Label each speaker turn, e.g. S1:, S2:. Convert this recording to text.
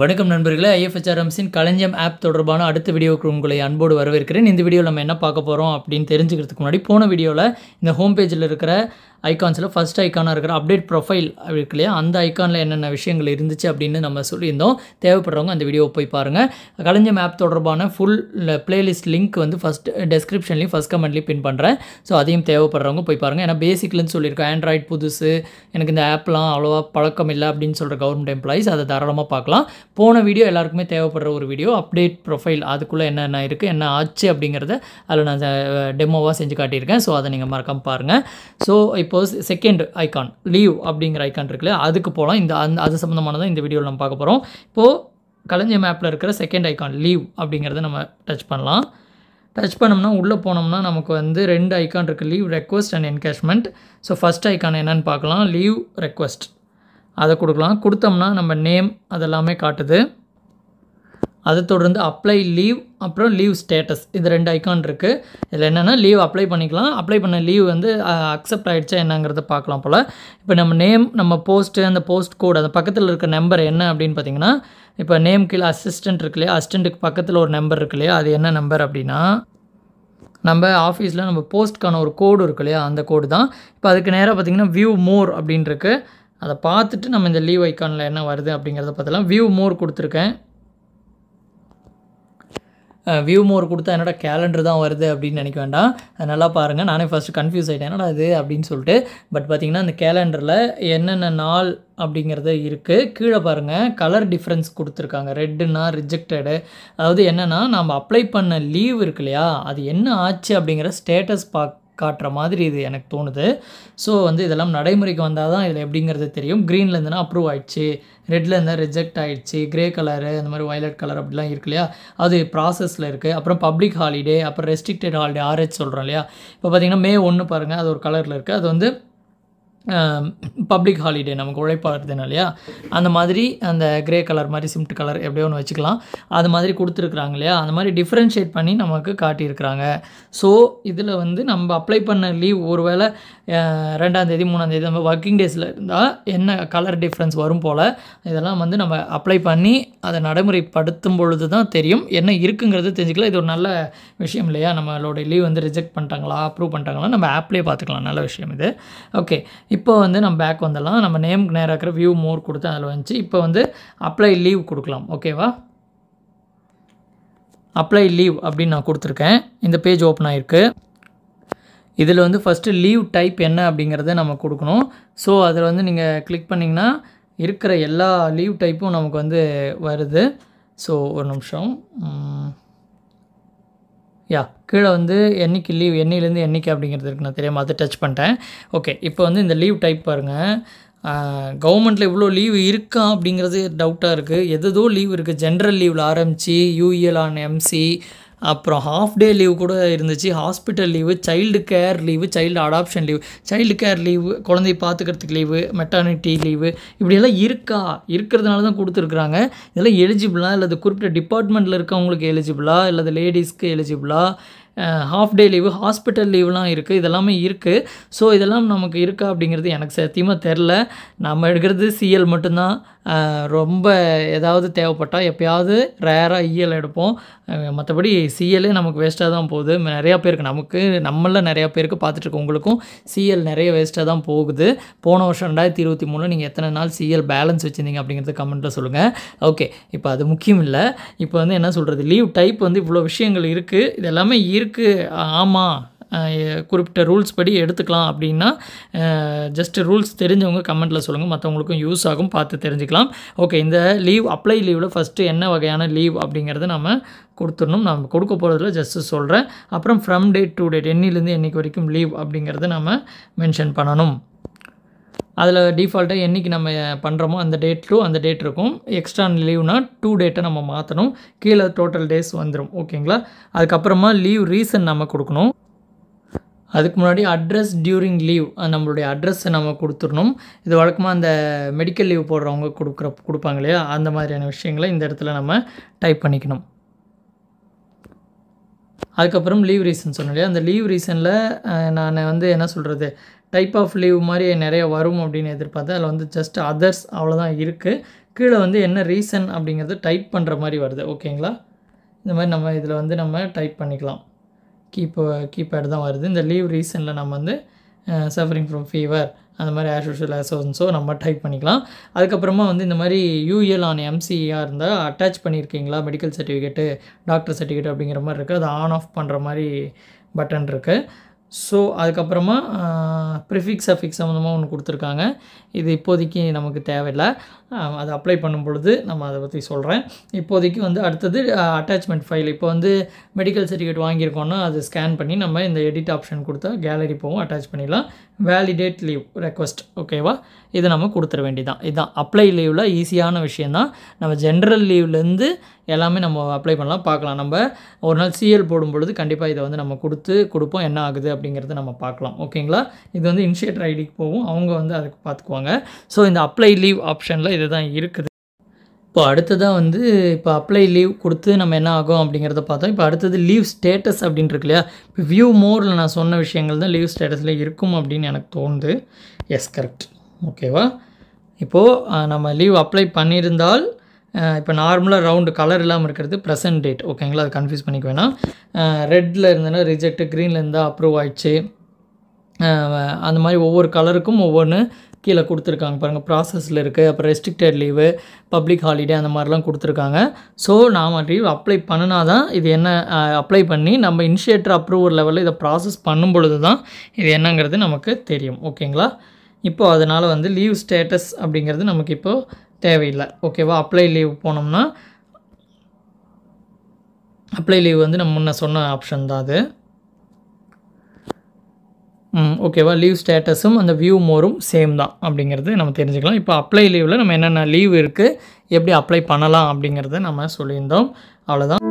S1: வணக்கம் நண்பர்களே ஐஎஃப்ஹெச்ஆர்எம்ஸின் களஞ்சியம் ஆப் தொடர்பான அடுத்த வீடியோவுக்கு உங்களை அன்போடு வரவேற்கிறேன் இந்த வீடியோவில் நம்ம என்ன பார்க்க போகிறோம் அப்படின்னு தெரிஞ்சுக்கிறதுக்கு முன்னாடி போன வீடியோவில் இந்த ஹோம் பேஜில் இருக்கிற ஐக்கான்ஸில் ஃபஸ்ட் ஐக்கானாக இருக்கிற அப்டேட் ப்ரொஃபைல் இருக்கு இல்லையா அந்த ஐக்கானில் என்னென்ன விஷயங்கள் இருந்துச்சு அப்படின்னு நம்ம சொல்லியிருந்தோம் தேவைப்படுறவங்க அந்த வீடியோவை போய் பாருங்கள் களஞ்சியம் ஆப் தொடர்பான ஃபுல் பிளேலிஸ்ட் லிங்க் வந்து ஃபஸ்ட் டெஸ்கிரிப்ஷன்லேயும் ஃபஸ்ட் கமெண்ட்லேயும் பின் பண்ணுறேன் ஸோ அதையும் தேவைப்படுறவங்க போய் பாருங்கள் ஏன்னா பேசிக்லன்னு சொல்லியிருக்கோம் ஆண்ட்ராய்ட் புதுசு எனக்கு இந்த ஆப்லாம் அவ்வளோவா பழக்கம் இல்லை அப்படின்னு சொல்கிற கவர்மெண்ட் எம்ப்ளாயிஸ் அதை தாராளமாக பார்க்கலாம் போன வீடியோ எல்லாருக்குமே தேவைப்படுற ஒரு வீடியோ அப்டேட் ப்ரொஃபைல் அதுக்குள்ளே என்னென்ன இருக்குது என்ன ஆச்சு அப்படிங்கிறத அதில் நான் டெமோவாக செஞ்சு காட்டியிருக்கேன் ஸோ அதை நீங்கள் மறக்காமல் பாருங்கள் ஸோ இப்போது செகண்ட் ஐக்கான் லீவ் அப்படிங்கிற ஐக்கான் இருக்குல்ல அதுக்கு போகலாம் இந்த அந்த அது சம்மந்தமானதான் இந்த வீடியோவில் நம்ம பார்க்க போகிறோம் இப்போது கலைஞர் மேப்பில் இருக்கிற செகண்ட் ஐக்கான் லீவ் அப்படிங்கிறத நம்ம டச் பண்ணலாம் டச் பண்ணோம்னா உள்ளே போனோம்னா நமக்கு வந்து ரெண்டு ஐக்கான் இருக்குது leave request and encashment so first icon என்னென்னு பார்க்கலாம் லீவ் ரெக்வஸ்ட் அதை கொடுக்கலாம் கொடுத்தோம்னா நம்ம நேம் அதெல்லாமே காட்டுது அதை தொடர்ந்து அப்ளை லீவ் அப்புறம் லீவ் ஸ்டேட்டஸ் இது ரெண்டு ஐக்கான் இருக்குது இதில் என்னென்னா லீவ் அப்ளை பண்ணிக்கலாம் அப்ளை பண்ண லீவ் வந்து அக்செப்ட் ஆகிடுச்சா என்னங்கிறத பார்க்கலாம் போல் இப்போ நம்ம நேம் நம்ம போஸ்ட்டு அந்த போஸ்ட் கோடு அந்த பக்கத்தில் இருக்க நம்பர் என்ன அப்படின்னு பார்த்தீங்கன்னா இப்போ நேம் கீழே அசிஸ்டண்ட் இருக்கு இல்லையா அசிஸ்டண்ட்டுக்கு பக்கத்தில் ஒரு நம்பர் இருக்கு இல்லையா அது என்ன நம்பர் அப்படின்னா நம்ம ஆஃபீஸில் நம்ம போஸ்ட்டுக்கான ஒரு கோடு இருக்கு இல்லையா அந்த கோடு தான் இப்போ அதுக்கு நேராக பார்த்திங்கன்னா வியூ மோர் அப்படின்ட்டுருக்கு அதை பார்த்துட்டு நம்ம இந்த லீவ் ஐக்கானில் என்ன வருது அப்படிங்கிறத பார்த்தலாம் வியூ மோர் கொடுத்துருக்கேன் வியூ மோர் கொடுத்தா என்னோட கேலண்டர் தான் வருது அப்படின்னு நினைக்க வேண்டாம் அது நல்லா பாருங்கள் நானே ஃபஸ்ட்டு கன்ஃபியூஸ் ஆகிட்டேன் என்னடா இது அப்படின்னு சொல்லிட்டு பட் பார்த்திங்கன்னா அந்த கேலண்டரில் என்னென்ன நாள் அப்படிங்கிறது இருக்குது கீழே பாருங்கள் கலர் டிஃப்ரென்ஸ் கொடுத்துருக்காங்க ரெட்டுனா ரிஜெக்டடு அதாவது என்னென்னா நம்ம அப்ளை பண்ண லீவ் இருக்கு இல்லையா அது என்ன ஆச்சு அப்படிங்கிற ஸ்டேட்டஸ் பார்க்க காட்டுற மாதிரி இது எனக்கு தோணுது ஸோ வந்து இதெல்லாம் நடைமுறைக்கு வந்தால் தான் இதில் எப்படிங்கிறது தெரியும் க்ரீனில் இருந்ததுன்னா அப்ரூவ் ஆகிடுச்சு ரெட்டில் இருந்தால் ரிஜெக்ட் ஆகிடுச்சு க்ரே கலரு அந்த மாதிரி வயலட் கலர் அப்படிலாம் இருக்கு இல்லையா அது ப்ராசஸில் இருக்குது அப்புறம் பப்ளிக் ஹாலிடே அப்புறம் ரெஸ்ட்ரிக்டட் ஹாலிடே ஆர்ஹெச் சொல்கிறோம் இல்லையா இப்போ பார்த்திங்கன்னா மே ஒன்று பாருங்கள் அது ஒரு கலரில் இருக்குது அது வந்து பப்ளிக் ஹாலிடே நமக்கு உழைப்பாக தினம் இல்லையா அந்த மாதிரி அந்த கிரே கலர் மாதிரி சிம்ட் கலர் எப்படியோ ஒன்று வச்சுக்கலாம் அது மாதிரி கொடுத்துருக்குறாங்க இல்லையா அந்த மாதிரி டிஃப்ரென்ஷியேட் பண்ணி நமக்கு காட்டியிருக்கிறாங்க ஸோ இதில் வந்து நம்ம அப்ளை பண்ண லீவ் ஒரு வேளை ரெண்டாந்தேதி மூணாந்தேதி நம்ம ஒர்க்கிங் டேஸில் இருந்தால் என்ன கலர் டிஃப்ரென்ஸ் வரும் போல் இதெல்லாம் வந்து நம்ம அப்ளை பண்ணி அதை நடைமுறைப்படுத்தும் பொழுது தான் தெரியும் என்ன இருக்குங்கிறது தெரிஞ்சுக்கலாம் இது ஒரு நல்ல விஷயம் இல்லையா நம்மளோட லீவ் வந்து ரிஜெக்ட் பண்ணிட்டாங்களா அப்ரூவ் பண்ணிட்டாங்களா நம்ம ஆப்லேயே பார்த்துக்கலாம் நல்ல விஷயம் இது ஓகே இப்போ வந்து நம்ம பேக் வந்துடலாம் நம்ம நேமுக்கு நேராக இருக்கிற வியூ மோர் கொடுத்து அதில் வந்துச்சு இப்போ வந்து அப்ளை லீவ் கொடுக்கலாம் ஓகேவா அப்ளை லீவ் அப்படின்னு நான் கொடுத்துருக்கேன் இந்த பேஜ் ஓப்பன் ஆகிருக்கு இதில் வந்து ஃபஸ்ட்டு லீவ் டைப் என்ன அப்படிங்கிறத நம்ம கொடுக்கணும் ஸோ அதில் வந்து நீங்கள் கிளிக் பண்ணிங்கன்னா இருக்கிற எல்லா லீவ் டைப்பும் நமக்கு வந்து வருது ஸோ ஒரு நிமிஷம் யா கீழே வந்து என்னைக்கு லீவ் என்னையிலேருந்து என்னைக்கு அப்படிங்கிறது இருக்கு நான் தெரியாமல் அதை டச் பண்ணிட்டேன் ஓகே இப்போ வந்து இந்த லீவ் டைப் பாருங்கள் கவர்மெண்ட்டில் இவ்வளோ லீவ் இருக்கா அப்படிங்கிறது டவுட்டாக இருக்குது எதோ லீவ் இருக்குது ஜென்ரல் லீவில் ஆரம்பித்து யூஇஎல் e ஆன் எம்சி அப்புறம் ஹாஃப் டே லீவ் கூட இருந்துச்சு hospital leave child care leave child adoption leave child care leave குழந்தை பார்த்துக்கிறதுக்கு லீவு மெட்டானிட்டி லீவு இப்படியெல்லாம் இருக்கா இருக்கிறதுனால தான் கொடுத்துருக்குறாங்க இதெல்லாம் எலிஜிபிளா இல்லை அது குறிப்பிட்ட டிபார்ட்மெண்ட்டில் இருக்கவங்களுக்கு எலிஜிபிளா இல்லை லேடிஸ்க்கு எலிஜிபிளா ஹாஃப் டே லீவு ஹாஸ்பிட்டல் லீவ்லாம் இருக்குது இதெல்லாமே இருக்குது ஸோ இதெல்லாம் நமக்கு இருக்கா அப்படிங்கிறது எனக்கு சத்தியமாக தெரில நம்ம எடுக்கிறது சிஎல் மட்டும்தான் ரொம்ப ஏதாவது தேவைப்பட்டால் எப்பயாவது ரேராக இஎல் e எடுப்போம் மற்றபடி சிஎல்லே நமக்கு வேஸ்ட்டாக தான் போகுது நிறையா பேருக்கு நமக்கு நம்மள நிறையா பேருக்கு பார்த்துட்ருக்கோம் உங்களுக்கும் சிஎல் நிறைய வேஸ்ட்டாக தான் போகுது போன வருஷம் ரெண்டாயிரத்தி இருபத்தி மூணில் நீங்கள் எத்தனை நாள் சிஎல் பேலன்ஸ் வச்சுருந்தீங்க அப்படிங்கிறது கமெண்ட்டில் சொல்லுங்கள் ஓகே இப்போ அது முக்கியம் இல்லை இப்போ வந்து என்ன சொல்கிறது லீவ் டைப் வந்து இவ்வளோ விஷயங்கள் இருக்குது இதெல்லாமே எல்லாமே இருக்குது இருக்குது ஆமாம் குறிப்பிட்ட ரூல்ஸ் படி எடுத்துக்கலாம் அப்படின்னா ஜஸ்ட் ரூல்ஸ் தெரிஞ்சவங்க கமெண்ட்டில் சொல்லுங்கள் மற்றவங்களுக்கும் யூஸ் ஆகும் பார்த்து தெரிஞ்சுக்கலாம் ஓகே இந்த லீவ் அப்ளை லீவில் ஃபஸ்ட்டு என்ன வகையான லீவ் அப்படிங்கிறத நம்ம கொடுத்துடணும் நம்ம கொடுக்க போகிறதுல ஜஸ்ட்டு சொல்கிறேன் அப்புறம் ஃப்ரம் டேட் டு டேட் என்னிலேருந்து என்றைக்கு வரைக்கும் லீவ் அப்படிங்கிறத நம்ம மென்ஷன் பண்ணணும் அதில் டிஃபால்ட்டாக என்றைக்கு நம்ம பண்ணுறோமோ அந்த டேட் டூ அந்த டேட் இருக்கும் எக்ஸ்ட்ரா லீவ்னால் டூ டேட்டை நம்ம மாற்றணும் கீழே டோட்டல் டேஸ் வந்துடும் ஓகேங்களா அதுக்கப்புறமா லீவ் ரீசன் நம்ம கொடுக்கணும் அதுக்கு முன்னாடி அட்ரஸ் டியூரிங் லீவ் நம்மளுடைய அட்ரஸை நம்ம கொடுத்துடணும் இது வழக்கமாக அந்த மெடிக்கல் லீவ் போடுறவங்க கொடுக்குற கொடுப்பாங்க இல்லையா அந்த மாதிரியான விஷயங்களை இந்த இடத்துல நம்ம டைப் பண்ணிக்கணும் அதுக்கப்புறம் லீவ் ரீசன் சொன்னேன் இல்லையா அந்த லீவ் ரீசனில் நான் வந்து என்ன சொல்கிறது டைப் ஆஃப் லீவ் மாதிரி நிறைய வரும் அப்படின்னு எதிர்பார்த்து அதில் வந்து ஜஸ்ட் அதர்ஸ் அவ்வளோதான் இருக்குது கீழே வந்து என்ன ரீசன் அப்படிங்கிறத டைப் பண்ணுற மாதிரி வருது ஓகேங்களா இந்த மாதிரி நம்ம இதில் வந்து நம்ம டைப் பண்ணிக்கலாம் கீப் கீபேட் தான் வருது இந்த லீவ் ரீசனில் நம்ம வந்து சஃபரிங் ஃப்ரம் ஃபீவர் அந்த மாதிரி ஆஸ் யூஷுவல் நம்ம டைப் பண்ணிக்கலாம் அதுக்கப்புறமா வந்து இந்த மாதிரி யூஎல் ஆன் எம்சிஇஆ இருந்தால் அட்டாச் பண்ணியிருக்கீங்களா மெடிக்கல் சர்டிஃபிகேட்டு டாக்டர் சர்டிஃபிகேட் அப்படிங்கிற மாதிரி இருக்குது அது ஆன் ஆஃப் பண்ணுற மாதிரி பட்டன் இருக்குது ஸோ அதுக்கப்புறமா ப்ரிஃபிக்ஸ் அஃபிக்ஸ் சம்மந்தமாக ஒன்று கொடுத்துருக்காங்க இது இப்போதைக்கு நமக்கு தேவையில்லை அதை அப்ளை பண்ணும் பொழுது நம்ம அதை பற்றி சொல்கிறேன் இப்போதைக்கு வந்து அடுத்தது அட்டாச்மெண்ட் ஃபைல் இப்போ வந்து மெடிக்கல் சர்டிஃபிகேட் வாங்கியிருக்கோன்னா அது ஸ்கேன் பண்ணி நம்ம இந்த எடிட் ஆப்ஷன் கொடுத்தா கேலரி போவோம் அட்டாச் பண்ணிடலாம் வேலிடேட் லீவ் ரெக்வஸ்ட் ஓகேவா இதை நம்ம கொடுத்துட வேண்டியதான் இதுதான் அப்ளை லீவில் ஈஸியான விஷயந்தான் நம்ம ஜென்ரல் லீவ்லேருந்து எல்லாமே நம்ம அப்ளை பண்ணலாம் பார்க்கலாம் நம்ம ஒரு நாள் சிஎல் போடும் பொழுது கண்டிப்பாக இதை வந்து நம்ம கொடுத்து கொடுப்போம் என்ன ஆகுது அப்படிங்கிறத நம்ம பார்க்கலாம் ஓகேங்களா இது வந்து இனிஷியேட்டர் ஐடிக்கு போகும் அவங்க வந்து அதுக்கு பார்த்துக்குவாங்க ஸோ இந்த அப்ளை லீவ் ஆப்ஷனில் இது தான் இருக்குது இப்போ அடுத்ததாக வந்து இப்போ அப்ளை லீவ் கொடுத்து நம்ம என்ன ஆகும் அப்படிங்கிறத பார்த்தோம் இப்போ அடுத்தது லீவ் ஸ்டேட்டஸ் அப்படின்னு இருக்கு இல்லையா இப்போ வியூ மோரில் நான் சொன்ன விஷயங்கள் தான் லீவ் ஸ்டேட்டஸில் இருக்கும் அப்படின்னு எனக்கு தோணுது எஸ் கரெக்ட் ஓகேவா இப்போது நம்ம லீவ் அப்ளை பண்ணியிருந்தால் இப்போ நார்மலாக ரவுண்டு கலர் இல்லாமல் இருக்கிறது ப்ரெசன்ட் டேட் ஓகேங்களா அது கன்ஃபியூஸ் பண்ணிக்க வேணாம் ரெட்டில் இருந்ததுன்னா ரிஜெக்ட்டு க்ரீனில் இருந்தால் அப்ரூவ் ஆயிடுச்சு அந்த மாதிரி ஒவ்வொரு கலருக்கும் ஒவ்வொன்று கீழே கொடுத்துருக்காங்க பாருங்கள் ப்ராசஸில் இருக்குது அப்புறம் ரெஸ்ட்ரிக்டட் லீவு பப்ளிக் ஹாலிடே அந்த மாதிரிலாம் கொடுத்துருக்காங்க ஸோ நாம் லீவ் அப்ளை பண்ணினா தான் இது என்ன அப்ளை பண்ணி நம்ம இனிஷியேட்டர் அப்ரூவல் லெவலில் இதை ப்ராசஸ் பண்ணும் பொழுது தான் இது என்னங்கிறது நமக்கு தெரியும் ஓகேங்களா இப்போது அதனால் வந்து லீவ் ஸ்டேட்டஸ் அப்படிங்கிறது நமக்கு இப்போது தேவையில்லை ஓகேவா அப்ளை லீவ் போனோம்னா அப்ளை லீவ் வந்து நம்ம முன்ன சொன்ன ஆப்ஷன் தான் அது ஓகேவா லீவ் ஸ்டேட்டஸும் அந்த வியூ மோரும் சேம் தான் அப்படிங்கிறது நம்ம தெரிஞ்சுக்கலாம் இப்போ அப்ளை லீவில் நம்ம என்னென்ன லீவ் இருக்குது எப்படி அப்ளை பண்ணலாம் அப்படிங்கிறத நம்ம சொல்லியிருந்தோம் அவ்வளோதான்